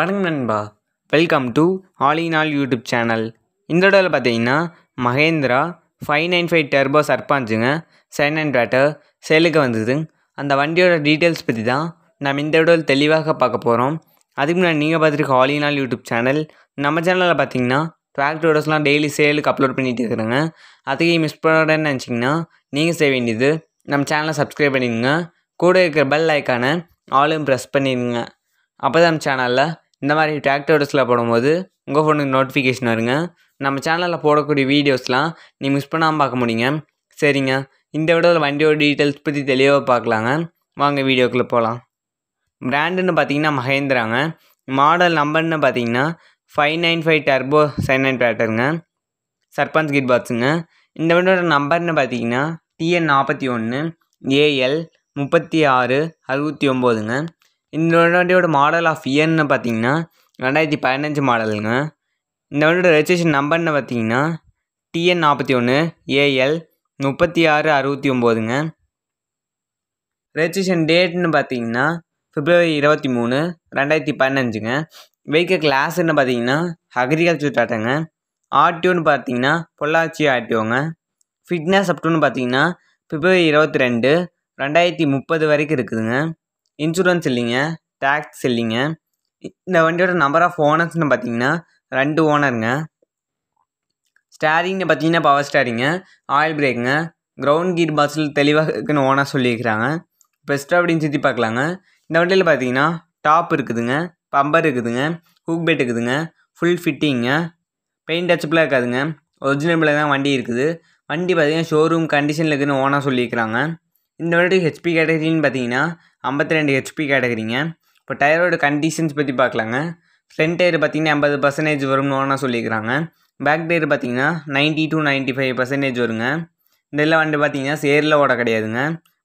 வணக்கம் நண்பா welcome to all in all YouTube channel இந்த இடத்துல பார்த்தீங்கன்னா Mahindra five nine five turbo சர்பாஞ்சுங்க செகண்ட் ஹேண்ட் பேட்டர் சேலுக்கு வந்தது அந்த வண்டியோட டீட்டெயில்ஸ் பற்றி தான் நம்ம இந்த இடத்துல தெளிவாக பார்க்க போகிறோம் அதுக்கு முன்னாடி நீங்கள் பார்த்துருக்க all in all YouTube channel நம்ம சேனலில் பார்த்தீங்கன்னா ட்ராக்டர் ரோடர்ஸ்லாம் டெய்லி சேலுக்கு அப்லோட் பண்ணிகிட்டு இருக்கிறேங்க அதையும் மிஸ் பண்ணுறேன்னு நினச்சிங்கன்னா நீங்கள் செய்ய வேண்டியது நம்ம சேனலை சப்ஸ்கிரைப் பண்ணிடுங்க கூட இருக்கிற பெல் ஐக்கானை ஆலும் ப்ரெஸ் பண்ணிடுங்க அப்போ தான் நம்ம சேனலில் இந்த மாதிரி டிராக்டர்ஸில் போடும்போது உங்கள் ஃபோனுக்கு நோட்டிஃபிகேஷன் வருங்க நம்ம சேனலில் போடக்கூடிய வீடியோஸ்லாம் நீ மிஸ் பண்ணாமல் பார்க்க முடியுங்க சரிங்க இந்த விட வண்டியோட டீட்டெயில்ஸ் பற்றி தெளிவாக பார்க்கலாங்க வாங்க வீடியோக்குள்ளே போகலாம் பிராண்டுன்னு பார்த்தீங்கன்னா மகேந்திராங்க மாடல் நம்பர்னு பார்த்தீங்கன்னா ஃபைவ் நைன் ஃபைவ் டர்போ சைன் நைன் பேட்டருங்க சர்பஞ்ச் கிட் பாக்ஸுங்க இந்த வண்டியோட நம்பர்னு பார்த்தீங்கன்னா டிஎன் நாற்பத்தி ஒன்று ஏஎல் முப்பத்தி ஆறு அறுபத்தி ஒம்போதுங்க இந்த வண்டியோட மாடல் ஆஃப் இயர்னு பார்த்தீங்கன்னா ரெண்டாயிரத்தி பதினஞ்சு மாடலுங்க இந்த வண்டியோட ரெஜிஸ்ட்ரேஷன் நம்பர்னு பார்த்தீங்கன்னா டிஎன் நாற்பத்தி ஒன்று ஏஎல் முப்பத்தி ஆறு அறுபத்தி ஒம்போதுங்க ரெஜிஸ்ட்ரேஷன் டேட்னு பார்த்தீங்கன்னா பிப்ரவரி இருபத்தி மூணு ரெண்டாயிரத்தி பதினஞ்சுங்க வெஹிக்கிள் கிளாஸ்ன்னு பார்த்தீங்கன்னா அக்ரிகல்ச்சர் டாட்டாங்க ஆர்டியோன்னு பார்த்தீங்கன்னா பொள்ளாச்சி ஆர்டியோங்க ஃபிட்னஸ் அப்டூன்னு பார்த்தீங்கன்னா பிப்ரவரி இருபத்தி ரெண்டு ரெண்டாயிரத்தி முப்பது வரைக்கும் இருக்குதுங்க இன்சூரன்ஸ் இல்லைங்க டேக்ஸ் இல்லைங்க இந்த வண்டியோட நம்பர் ஆஃப் ஓனர்ஸ்னு பார்த்தீங்கன்னா ரெண்டு ஓனருங்க ஸ்டேரிங்னு பார்த்தீங்கன்னா பவர் ஸ்டேரிங்கு ஆயில் பிரேக்குங்க கிரவுண்ட் கீர் பாஸில் தெளிவாக இருக்குன்னு ஓனர் சொல்லியிருக்கிறாங்க பெஸ்ட்டாக அப்படின்னு சுற்றி பார்க்கலாங்க இந்த வண்டியில் பார்த்தீங்கன்னா டாப் இருக்குதுங்க பம்பர் இருக்குதுங்க ஹூக் பெட் இருக்குதுங்க ஃபுல் ஃபிட்டிங்க பெயிண்ட் டச்சப்பில் இருக்காதுங்க ஒரிஜினல் தான் வண்டி இருக்குது வண்டி பார்த்திங்கன்னா ஷோரூம் கண்டிஷனில் இருக்குதுன்னு ஓனாக சொல்லியிருக்கிறாங்க இந்த வருட ஹெச்பி கேட்டகரின்னு பார்த்தீங்கன்னா ஐம்பத்தி ரெண்டு ஹெச்பி கேட்டகரிங்க இப்போ டயரோட கண்டிஷன்ஸ் பற்றி பார்க்கலாங்க ஃப்ரண்ட் டயர் பார்த்தீங்கன்னா ஐம்பது பர்சன்டேஜ் வரும்னு ஒன்றா சொல்லியிருக்கிறாங்க பேக் டயர் பார்த்தீங்கன்னா ninety two ninety five percentage வருங்க இதெல்லாம் வண்டி பார்த்தீங்கன்னா சேரில் ஓட கிடையாதுங்க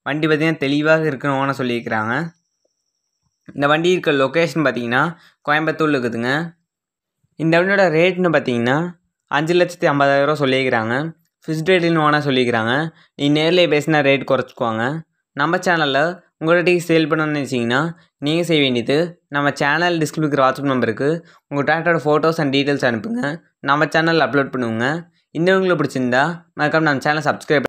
வண்டி பார்த்திங்கன்னா தெளிவாக இருக்குன்னு ஓன சொல்லியிருக்கிறாங்க இந்த வண்டி இருக்க லொக்கேஷன் பார்த்தீங்கன்னா கோயம்புத்தூர் இருக்குதுங்க இந்த வண்டியோட ரேட்னு பார்த்தீங்கன்னா அஞ்சு லட்சத்தி ஐம்பதாயிரம் ரூபா சொல்லியிருக்கிறாங்க ஃபிக்ஸ்ட் ரேட்டுன்னு ஓனாக சொல்லிக்கிறாங்க நீ நேரில் பேசினா ரேட் குறைச்சிக்குவாங்க நம்ம சேனலில் டீ சேல் பண்ணணும்னு நினச்சிங்கன்னா நீங்கள் செய்ய வேண்டியது நம்ம சேனல் டிஸ்கிரிப்ஷன் வாட்ஸ்அப் நம்பருக்கு உங்கள் டேட்டோட ஃபோட்டோஸ் அண்ட் டீட்டெயில்ஸ் அனுப்புங்க நம்ம சேனலில் அப்லோட் பண்ணுவோங்க இந்த உங்களுக்கு பிடிச்சிருந்தா மறக்காம நம்ம சேனல் சப்ஸ்கிரைப்